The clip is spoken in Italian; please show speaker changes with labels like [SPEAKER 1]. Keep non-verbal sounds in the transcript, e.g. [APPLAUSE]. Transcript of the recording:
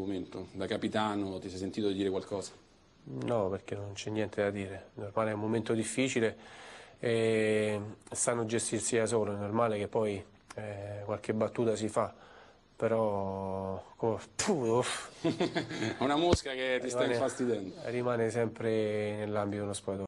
[SPEAKER 1] Momento, da capitano ti sei sentito dire qualcosa?
[SPEAKER 2] No, perché non c'è niente da dire. Normale è un momento difficile e sanno gestirsi da solo, è normale che poi eh, qualche battuta si fa, però oh, puh,
[SPEAKER 3] [LAUGHS] una mosca che ti rimane, sta infastidendo. Rimane sempre nell'ambito dello spogliatoio.